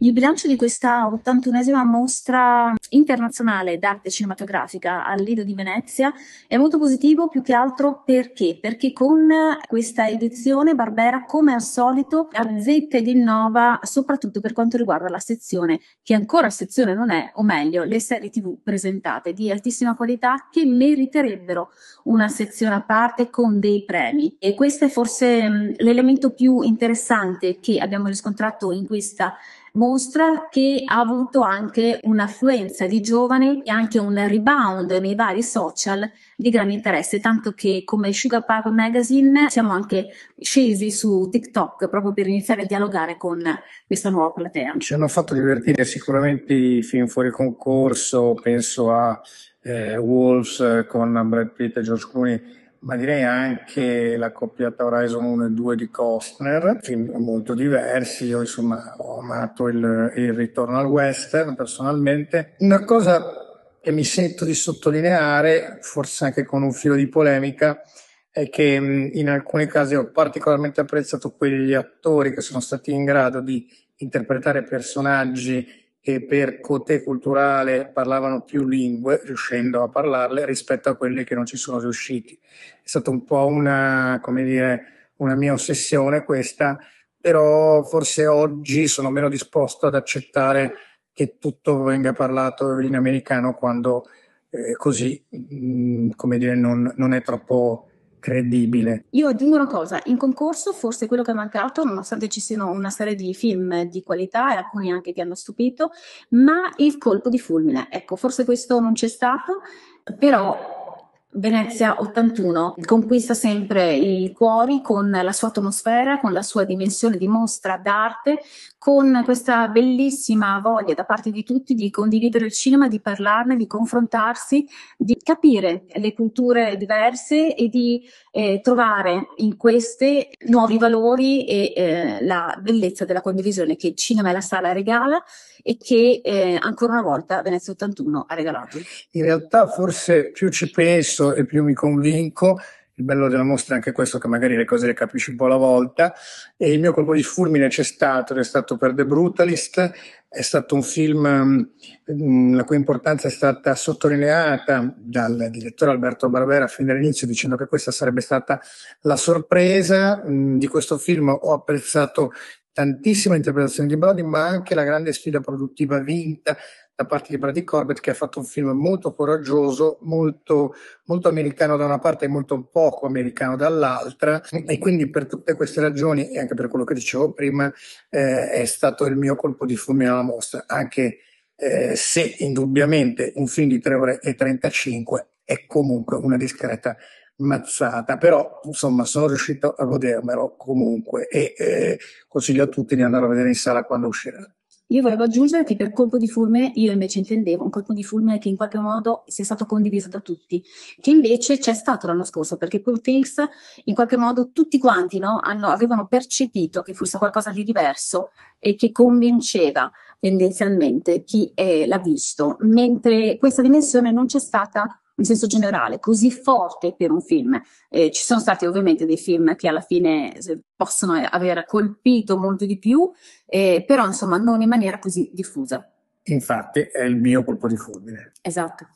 Il bilancio di questa 81esima mostra internazionale d'arte cinematografica al Lido di Venezia è molto positivo più che altro perché? Perché con questa edizione Barbera come al solito azzetta ed innova soprattutto per quanto riguarda la sezione che ancora sezione non è, o meglio le serie tv presentate di altissima qualità che meriterebbero una sezione a parte con dei premi e questo è forse mm, l'elemento più interessante che abbiamo riscontrato in questa mostra che ha avuto anche un'affluenza di giovani e anche un rebound nei vari social di grande interesse, tanto che come Sugar Park Magazine siamo anche scesi su TikTok proprio per iniziare a dialogare con questa nuova platea. Ci hanno fatto divertire sicuramente i film fuori concorso, penso a eh, Wolves eh, con Brad Pitt e George Clooney ma direi anche la coppiata Horizon 1 e 2 di Costner, film molto diversi, io insomma ho amato il, il ritorno al western personalmente. Una cosa che mi sento di sottolineare, forse anche con un filo di polemica, è che in alcuni casi ho particolarmente apprezzato quegli attori che sono stati in grado di interpretare personaggi che per cotè culturale parlavano più lingue, riuscendo a parlarle, rispetto a quelli che non ci sono riusciti. È stata un po' una, come dire, una mia ossessione questa, però forse oggi sono meno disposto ad accettare che tutto venga parlato in americano quando eh, così, mh, mm, come dire, non, non è troppo credibile. Io aggiungo una cosa, in concorso forse quello che è mancato, nonostante ci siano una serie di film di qualità e alcuni anche che hanno stupito, ma il colpo di fulmine, ecco, forse questo non c'è stato, però Venezia 81 conquista sempre i cuori con la sua atmosfera, con la sua dimensione di mostra d'arte, con questa bellissima voglia da parte di tutti di condividere il cinema, di parlarne, di confrontarsi, di capire le culture diverse e di eh, trovare in queste nuovi valori e eh, la bellezza della condivisione che il cinema e la sala regala e che eh, ancora una volta Venezia 81 ha regalato. In realtà forse più ci penso e più mi convinco. Il bello della mostra è anche questo, che magari le cose le capisci un po' alla volta. E il mio colpo di fulmine c'è stato, ed è stato per The Brutalist, è stato un film mm, la cui importanza è stata sottolineata dal direttore Alberto Barbera fin dall'inizio dicendo che questa sarebbe stata la sorpresa mh, mm, di questo film. Ho apprezzato tantissima interpretazione di Brody, ma anche la grande sfida produttiva vinta da parte di Brady Corbett, che ha fatto un film molto coraggioso, molto, molto americano da una parte e molto poco americano dall'altra. E quindi per tutte queste ragioni, e anche per quello che dicevo prima, eh, è stato il mio colpo di fulmine alla mostra, anche eh, se indubbiamente un film di 3 ore e 35 è comunque una discreta mazzata, però insomma sono riuscito a godermelo comunque e eh, consiglio a tutti di andare a vedere in sala quando uscirà. Io volevo aggiungere che per colpo di fulmine io invece intendevo un colpo di fulmine che in qualche modo sia stato condiviso da tutti, che invece c'è stato l'anno scorso, perché Poor Things in qualche modo tutti quanti no, hanno, avevano percepito che fosse qualcosa di diverso e che convinceva tendenzialmente chi eh, l'ha visto, mentre questa dimensione non c'è stata in senso generale così forte per un film. Eh, ci sono stati ovviamente dei film che alla fine possono aver colpito molto di più, eh, però insomma non in maniera così diffusa. Infatti è il mio colpo di fulmine. Esatto.